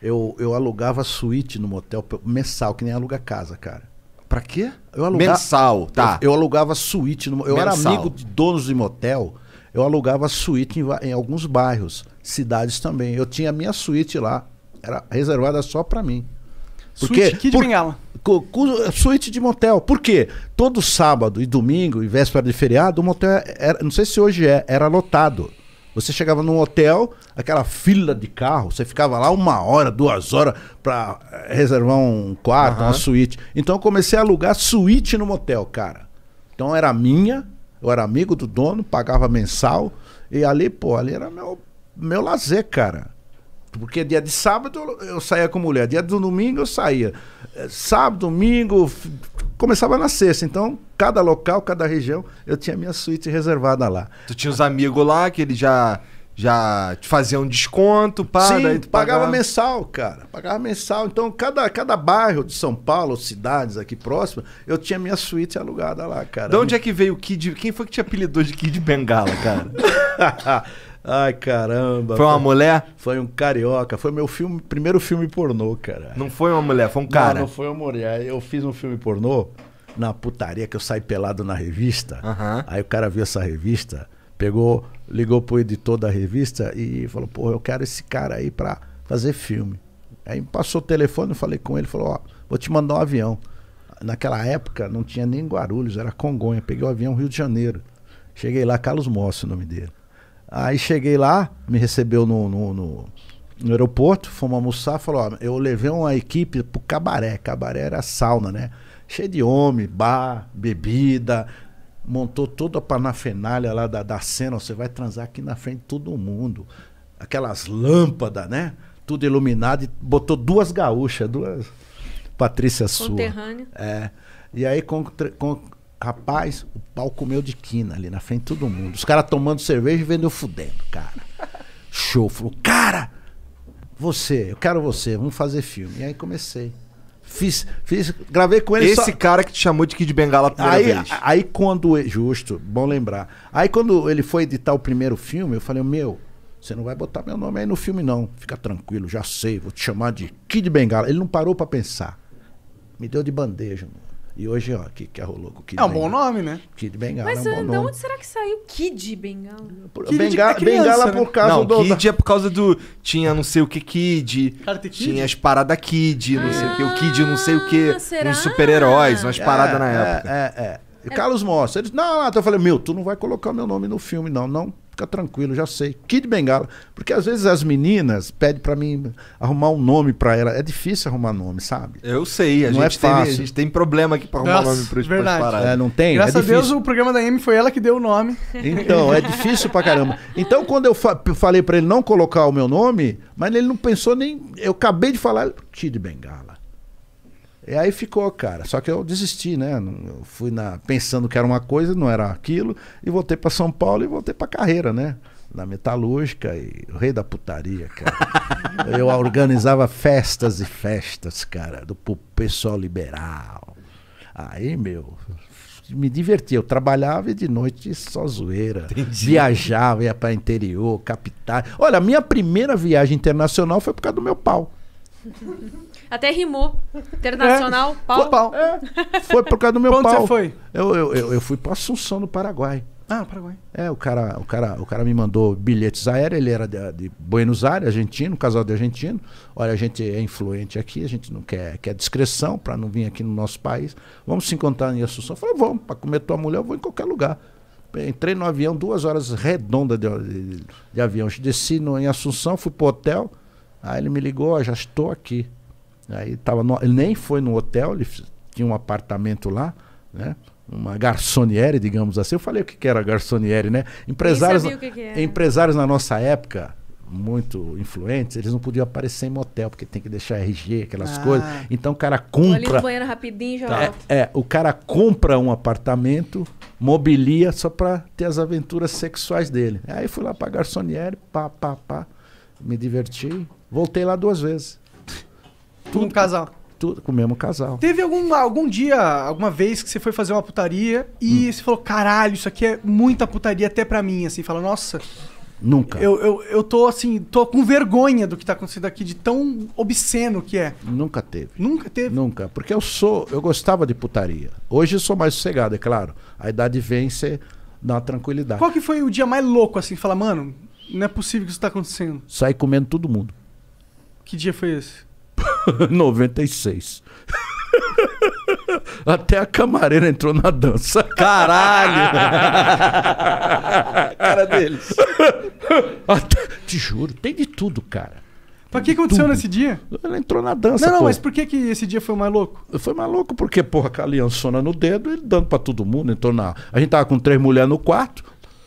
Eu, eu alugava suíte no motel mensal, que nem aluga casa, cara. Pra quê? Eu mensal, tá. Eu, eu alugava suíte. No, eu mensal. era amigo de donos de motel. Eu alugava suíte em, em alguns bairros, cidades também. Eu tinha a minha suíte lá. Era reservada só pra mim. Porque, suíte de por, bengala. Suíte de motel. Por quê? Todo sábado e domingo e véspera de feriado, o motel é, era. Não sei se hoje é, era lotado. Você chegava num hotel, aquela fila de carro, você ficava lá uma hora, duas horas para eh, reservar um quarto, uhum. uma suíte. Então eu comecei a alugar suíte no motel, cara. Então era minha, eu era amigo do dono, pagava mensal. E ali, pô, ali era meu, meu lazer, cara. Porque é dia de sábado eu saía com mulher, dia do domingo eu saía. É, sábado, domingo, começava na sexta. Então, cada local, cada região, eu tinha minha suíte reservada lá. Tu tinha os amigos lá que ele já já te fazia um desconto, para Sim, pagava... pagava mensal, cara. Pagava mensal. Então, cada, cada bairro de São Paulo, cidades aqui próximas, eu tinha minha suíte alugada lá, cara. De onde é que veio o Kid? Quem foi que te apelidou de Kid Bengala, cara? Ai, caramba. Foi uma mulher? Foi um carioca. Foi meu filme, primeiro filme pornô, cara. Não foi uma mulher, foi um cara. Não, não foi uma mulher. Eu fiz um filme pornô na putaria que eu saí pelado na revista. Uhum. Aí o cara viu essa revista, pegou, ligou pro editor da revista e falou: "Pô, eu quero esse cara aí pra fazer filme". Aí passou o telefone, eu falei com ele, falou: "Ó, vou te mandar um avião". Naquela época não tinha nem Guarulhos, era Congonha. Peguei o avião Rio de Janeiro. Cheguei lá, Carlos Moss o nome dele. Aí cheguei lá, me recebeu no, no, no, no aeroporto, fomos almoçar, falou, ó, eu levei uma equipe pro cabaré, cabaré era sauna, né? Cheio de homem, bar, bebida, montou toda a panafenalha lá da, da cena, você vai transar aqui na frente de todo mundo. Aquelas lâmpadas, né? Tudo iluminado e botou duas gaúchas, duas Patrícia Sua. É. E aí com Rapaz, o pau comeu de quina ali na frente de todo mundo. Os caras tomando cerveja e vendeu fudendo, cara. Show. Falou, cara, você, eu quero você, vamos fazer filme. E aí comecei. Fiz, fiz, gravei com ele. Esse só... cara que te chamou de Kid Bengala a primeira aí, vez. Aí quando. Justo, bom lembrar. Aí quando ele foi editar o primeiro filme, eu falei, meu, você não vai botar meu nome aí no filme, não. Fica tranquilo, já sei, vou te chamar de Kid Bengala. Ele não parou para pensar. Me deu de bandeja, mano. E hoje, ó, que, que arrolou com o Kid É um Bengala. bom nome, né? Kid Bengala Mas é um bom de nome. onde será que saiu Kid Bengala? Kid é Benga- criança, Bengala né? por causa não, do... Kid é por causa do... Tinha não sei o que Kid. Tinha as paradas Kid, não sei o que. O Kid não sei o que. Ah, será? Uns super-heróis, umas é, paradas na é, época. É, é, é. Carlos Mostra. Ele disse, não, não. Então eu falei, meu, tu não vai colocar meu nome no filme, não, não. Fica tranquilo, já sei. Kid Bengala. Porque às vezes as meninas pedem para mim arrumar um nome para ela. É difícil arrumar nome, sabe? Eu sei, a, não é gente, é fácil. Tem, a gente tem problema aqui para arrumar Nossa, nome para os Parar. É, não tem? É Graças é a Deus o programa da Amy foi ela que deu o nome. Então, é difícil pra caramba. Então, quando eu fa falei para ele não colocar o meu nome, mas ele não pensou nem. Eu acabei de falar, Kid Bengala. E aí ficou, cara. Só que eu desisti, né? Eu fui na, pensando que era uma coisa, não era aquilo, e voltei para São Paulo e voltei para carreira, né? Na metalúrgica e o rei da putaria, cara. eu organizava festas e festas, cara, do pessoal liberal. Aí, meu, me divertia. Eu trabalhava e de noite só zoeira. Entendi. Viajava, ia para interior, capital. Olha, a minha primeira viagem internacional foi por causa do meu pau. Até rimou. Internacional, é. pau. Foi, pau. É. foi por causa do meu Quando pau. Você foi? Eu, eu, eu, fui para Assunção, no Paraguai. Ah, Paraguai. É, o cara, o cara, o cara me mandou bilhetes aéreos, ele era de, de Buenos Aires, argentino, casal de argentino. Olha, a gente é influente aqui, a gente não quer, quer discreção para não vir aqui no nosso país. Vamos se encontrar em Assunção. Eu falei, vamos, para comer tua mulher, eu vou em qualquer lugar. Entrei no avião, duas horas redondas de, de, de avião. Desci no, em Assunção, fui pro hotel. Aí ele me ligou, ó, já estou aqui. Aí tava no, ele nem foi no hotel, ele tinha um apartamento lá, né? Uma garçoniere, digamos assim. Eu falei o que, que era garçoniere, né? Empresários, que que empresários na nossa época, muito influentes, eles não podiam aparecer em motel, porque tem que deixar RG, aquelas ah. coisas. Então o cara compra. banheiro rapidinho, já tá. é, é, o cara compra um apartamento, mobilia só para ter as aventuras sexuais dele. Aí fui lá pra garçoniere, pá, pá, pá. Me diverti. Voltei lá duas vezes com o casal. Tudo com o mesmo casal. Teve algum, algum dia, alguma vez que você foi fazer uma putaria e hum. você falou, caralho, isso aqui é muita putaria até pra mim, assim. Fala, nossa, Nunca. eu, eu, eu tô assim, tô com vergonha do que tá acontecendo aqui, de tão obsceno que é. Nunca teve. Nunca teve. Nunca. Porque eu sou, eu gostava de putaria. Hoje eu sou mais sossegado, é claro. A idade vem, você dá uma tranquilidade. Qual que foi o dia mais louco, assim? Fala, mano, não é possível que isso tá acontecendo. Saí comendo todo mundo. Que dia foi esse? 96. Até a camareira entrou na dança. Caralho! cara deles. Até, te juro, tem de tudo, cara. Pra que aconteceu tudo. nesse dia? Ela entrou na dança. Não, não, pô. mas por que, que esse dia foi mais louco? Foi mais louco porque, porra, com a aliançona no dedo ele dando pra todo mundo. Entrou na. A gente tava com três mulheres no quarto,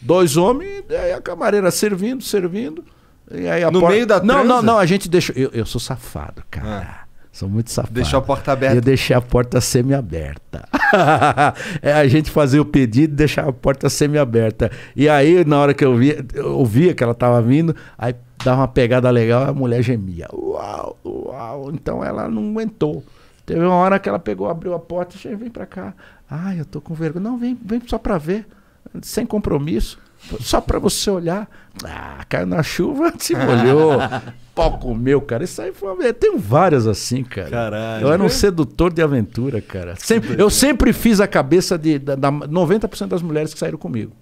dois homens, e aí a camareira servindo, servindo no porta... meio da Não, não, não, a gente deixou. Eu, eu sou safado, ah. cara. Ah. Sou muito safado. Deixou a porta aberta. Eu deixei a porta semi-aberta. é a gente fazia o pedido e deixava a porta semi-aberta. E aí, na hora que eu via, eu ouvia que ela tava vindo, aí dava uma pegada legal, a mulher gemia. Uau, uau. Então ela não aguentou. Teve uma hora que ela pegou, abriu a porta, e vem pra cá. Ah, eu tô com vergonha. Não, vem, vem só pra ver. Sem compromisso. Só para você olhar. Ah, caiu na chuva, se molhou. pau comeu, cara. Isso aí foi uma... Tenho várias assim, cara. Caralho. Eu era um sedutor de aventura, cara. Sempre, eu sempre fiz a cabeça de da, da 90% das mulheres que saíram comigo.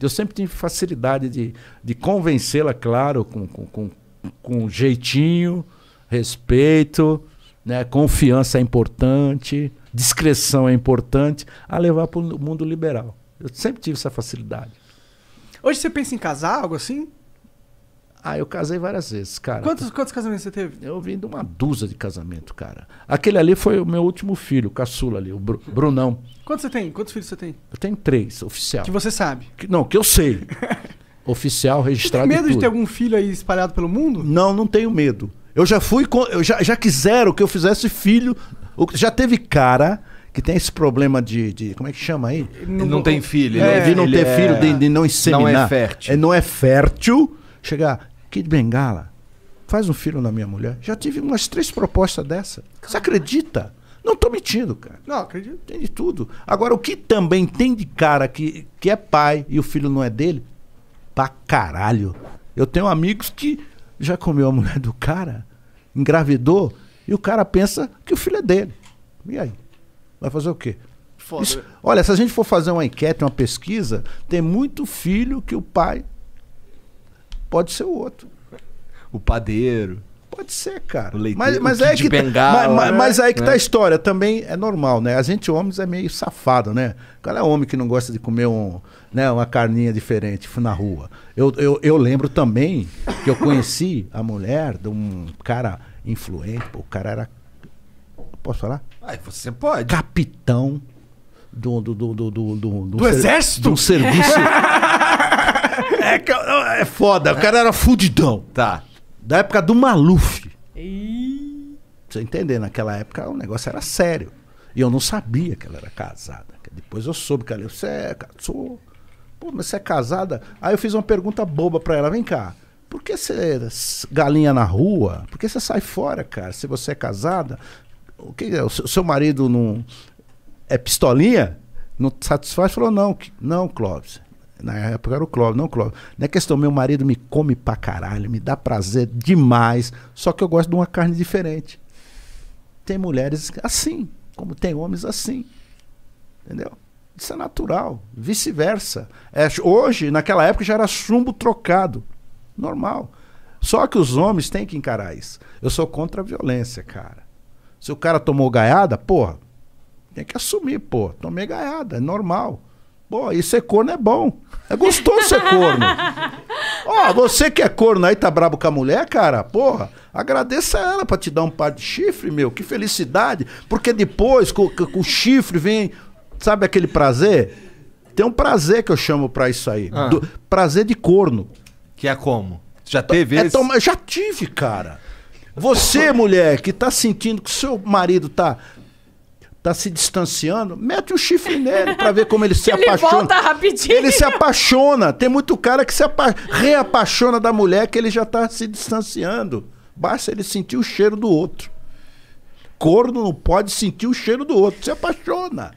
Eu sempre tive facilidade de, de convencê-la, claro, com, com, com, com jeitinho, respeito, né? confiança é importante, discreção é importante, a levar para o mundo liberal. Eu sempre tive essa facilidade. Hoje você pensa em casar, algo assim? Ah, eu casei várias vezes, cara. Quantos, quantos casamentos você teve? Eu vim de uma dúzia de casamento, cara. Aquele ali foi o meu último filho, o caçula ali, o Bru Brunão. Quantos você tem? Quantos filhos você tem? Eu tenho três, oficial. Que você sabe? Que, não, que eu sei. oficial, registrado. Você tem medo de ter algum filho aí espalhado pelo mundo? Não, não tenho medo. Eu já fui. Eu já, já quiseram que eu fizesse filho. Já teve cara que tem esse problema de, de como é que chama aí? Não, não tem filho. É, de não ter filho, é de, de, não inseminar. Não é fértil. É, não é fértil. Chegar, de Bengala, faz um filho na minha mulher. Já tive umas três propostas dessa. Você acredita? Não estou mentindo, cara. Não, acredito. Tem de tudo. Agora, o que também tem de cara que, que é pai e o filho não é dele? Pra caralho. Eu tenho amigos que já comeu a mulher do cara, engravidou, e o cara pensa que o filho é dele. E aí? Vai fazer o quê? Isso, olha, se a gente for fazer uma enquete, uma pesquisa, tem muito filho que o pai pode ser o outro. O padeiro. Pode ser, cara. O leite, mas, mas, é que, tá- bengala, mas, mas, né? mas, é aí que né? tá a é. história. Também é normal, né? A gente, homens, é meio safado, né? Qual é homem que não gosta de comer um, né, uma carninha diferente na rua? Eu, eu, eu lembro também que eu conheci a mulher de um cara influente, pô, o cara era Posso falar? Ai, você pode. Capitão do. Do, do, do, do, do, do exército? Do serviço. é, é foda. O cara era fudidão. Tá. Da época do Maluf. E... você entender, naquela época o negócio era sério. E eu não sabia que ela era casada. Depois eu soube que ela. Você é. Sou. Pô, mas você é casada? Aí eu fiz uma pergunta boba pra ela. Vem cá por que você é galinha na rua? Por que você sai fora, cara? Se você é casada, o que é? o seu marido não é pistolinha? Não satisfaz? Falou, não, não, Clóvis. Na época era o Clóvis, não o Clóvis. Não é questão, meu marido me come pra caralho, me dá prazer demais, só que eu gosto de uma carne diferente. Tem mulheres assim, como tem homens assim. Entendeu? Isso é natural, vice-versa. É, hoje, naquela época, já era chumbo trocado. Normal. Só que os homens têm que encarar isso. Eu sou contra a violência, cara. Se o cara tomou gaiada, porra, tem que assumir, porra, Tomei gaiada, é normal. Pô, e ser corno é bom. É gostoso ser corno. Ó, oh, você que é corno aí, tá brabo com a mulher, cara, porra, agradeça ela pra te dar um par de chifre, meu. Que felicidade. Porque depois, com, com o chifre, vem. Sabe aquele prazer? Tem um prazer que eu chamo pra isso aí. Ah. Do, prazer de corno. Que é como? Já teve é, esse? Toma, já tive, cara. Você, mulher, que tá sentindo que seu marido tá tá se distanciando, mete o um chifre nele para ver como ele se ele apaixona. Ele volta rapidinho. Ele se apaixona. Tem muito cara que se apa reapaixona da mulher que ele já tá se distanciando. Basta ele sentir o cheiro do outro. Corno não pode sentir o cheiro do outro, se apaixona.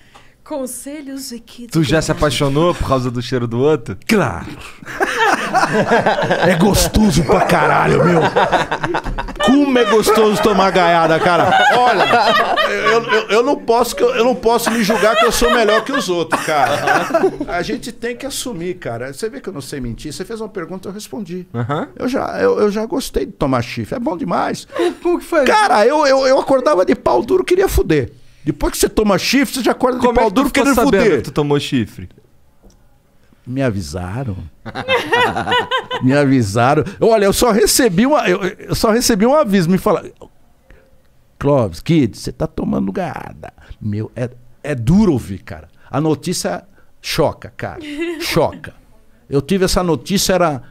Conselhos e que. Tu já se apaixonou por causa do cheiro do outro? Claro! é gostoso pra caralho, meu! Como é gostoso tomar gaiada, cara! Olha, eu, eu, eu não posso, eu, eu não posso me julgar que eu sou melhor que os outros, cara. A gente tem que assumir, cara. Você vê que eu não sei mentir. Você fez uma pergunta, eu respondi. Uhum. Eu, já, eu, eu, já gostei de tomar chifre. É bom demais. Como que foi? Cara, eu, eu, eu acordava de pau duro, queria fuder. Depois que você toma chifre, você já acorda Como de é pau é que duro querendo fuder. Que tu tomou chifre? Me avisaram. me avisaram. Olha, eu só recebi uma, eu, eu só recebi um aviso. Me falaram. Clóvis, Kid, você tá tomando gada. Meu, é, é duro ouvir, cara. A notícia choca, cara. Choca. Eu tive essa notícia, era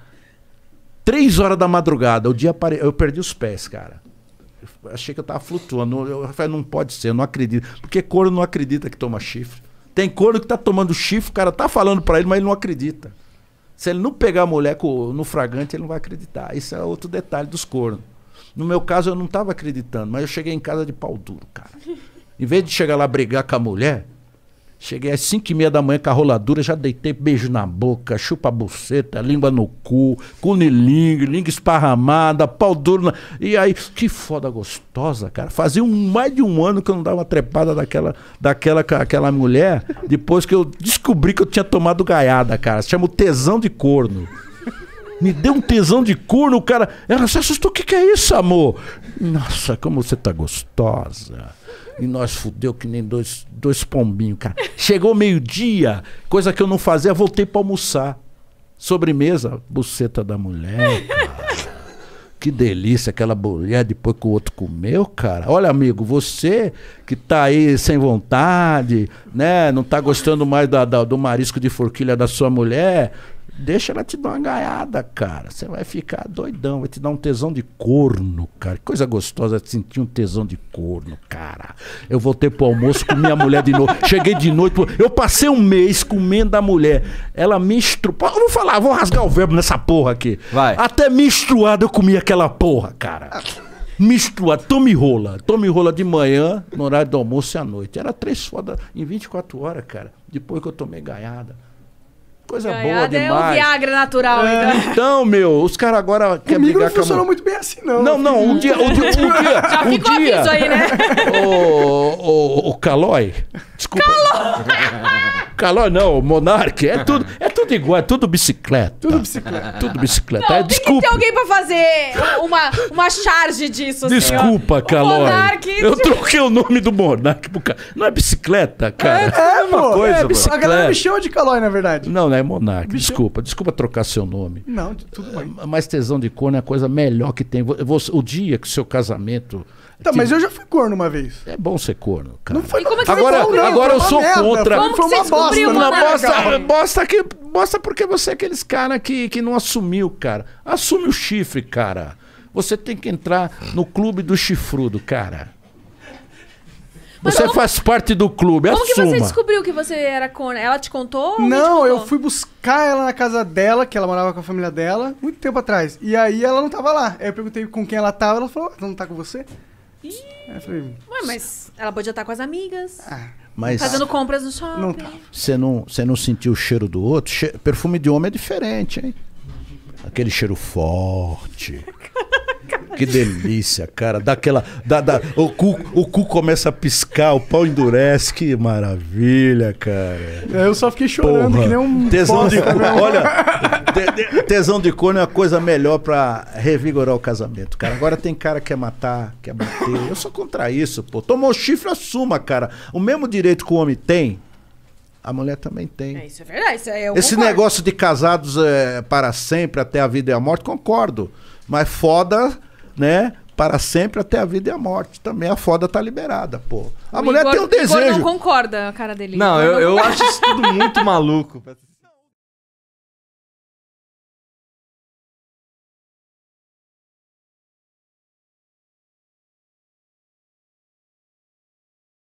três horas da madrugada. O dia apare... Eu perdi os pés, cara achei que eu estava flutuando. Eu falei, não pode ser, eu não acredito. Porque couro não acredita que toma chifre. Tem couro que tá tomando chifre, o cara tá falando para ele, mas ele não acredita. Se ele não pegar a mulher no fragante, ele não vai acreditar. Isso é outro detalhe dos cornos. No meu caso, eu não estava acreditando, mas eu cheguei em casa de pau duro, cara. Em vez de chegar lá brigar com a mulher, Cheguei às 5 e meia da manhã com a roladura, já deitei beijo na boca, chupa a buceta, língua no cu, cunilingue, língua esparramada, pau duro. Na... E aí, que foda gostosa, cara. Fazia um, mais de um ano que eu não dava uma trepada daquela, daquela aquela mulher, depois que eu descobri que eu tinha tomado gaiada, cara. Se chama o tesão de corno. Me deu um tesão de corno, o cara. Ela se assustou. O que, que é isso, amor? Nossa, como você tá gostosa. E nós fudeu que nem dois, dois pombinhos, cara. Chegou meio-dia, coisa que eu não fazia, voltei para almoçar. Sobremesa, buceta da mulher, cara. Que delícia aquela mulher depois que o outro comeu, cara. Olha, amigo, você que tá aí sem vontade, né? Não tá gostando mais da, da do marisco de forquilha da sua mulher, Deixa ela te dar uma gaiada, cara. Você vai ficar doidão, vai te dar um tesão de corno, cara. Que coisa gostosa sentir um tesão de corno, cara. Eu voltei pro almoço com minha mulher de novo. Cheguei de noite, eu passei um mês comendo a mulher. Ela Eu Vou falar, vou rasgar o verbo nessa porra aqui. Vai. Até menstruado eu comi aquela porra, cara. Misturado, tome rola. Tome rola de manhã, no horário do almoço e à noite. Era três fodas em 24 horas, cara. Depois que eu tomei gaiada. Coisa Ganhada boa é demais. é o Viagra natural, é. então. Então, meu, os caras agora querem brigar não com a... funcionou muito bem assim, não. Não, não, um dia... Um dia, um dia Já um ficou dia, aviso aí, né? O, o, o Calói... Desculpa. Calói! Calói não, Monark, é tudo, é tudo igual, é tudo bicicleta. Tudo bicicleta. É tudo bicicleta. Não, é, tem que ter alguém pra fazer uma, uma charge disso. Desculpa, assim, Calói. Monark. Eu troquei o nome do Monark pro cara. Não é bicicleta, cara? É, é, é uma pô, coisa, é, bicicleta. A galera me chama de Calói, na verdade. Não, não é Monark. Bicho... Desculpa, desculpa trocar seu nome. Não, tudo bem. Mas tesão de corno é a coisa melhor que tem. O dia que o seu casamento Tá, mas eu já fui corno uma vez. É bom ser corno, cara. Não foi... E como é que agora, você agora eu sou contra. Como foi uma bosta, uma bosta, bosta que bosta porque você é aqueles cara que que não assumiu, cara. Assume o chifre, cara. Você tem que entrar no clube do chifrudo, cara. Você como... faz parte do clube, como assuma. Como que você descobriu que você era corno? Ela te contou? Não, te eu fui buscar ela na casa dela, que ela morava com a família dela, muito tempo atrás. E aí ela não tava lá. Aí eu perguntei com quem ela tava, ela falou, ah, ela não tá com você? eu falei, Ué, mas ela podia estar tá com as amigas. ah, Mas Fazendo tá. compras no shopping. não tá. você não, você não sentiu o cheiro do outro? Che- perfume de homem é diferente, hein? Aquele cheiro forte. Que delícia, cara. Dá aquela. o, cu, o cu começa a piscar, o pau endurece. Que maravilha, cara. É, eu só fiquei chorando, que nem um. Tesão de né? cu. Olha, tesão de corno é a coisa melhor para revigorar o casamento, cara. Agora tem cara que quer matar, quer bater. Eu sou contra isso, pô. Tomou chifre, assuma, cara. O mesmo direito que o homem tem, a mulher também tem. É, isso é verdade. Isso é, Esse concordo. negócio de casados é, para sempre, até a vida e a morte, concordo. Mas foda, né? Para sempre até a vida e a morte. Também a foda tá liberada, pô. A o mulher Igor, tem um desejo. O Igor não concorda a cara dele. Não, eu, eu, não... eu acho isso tudo muito maluco, pra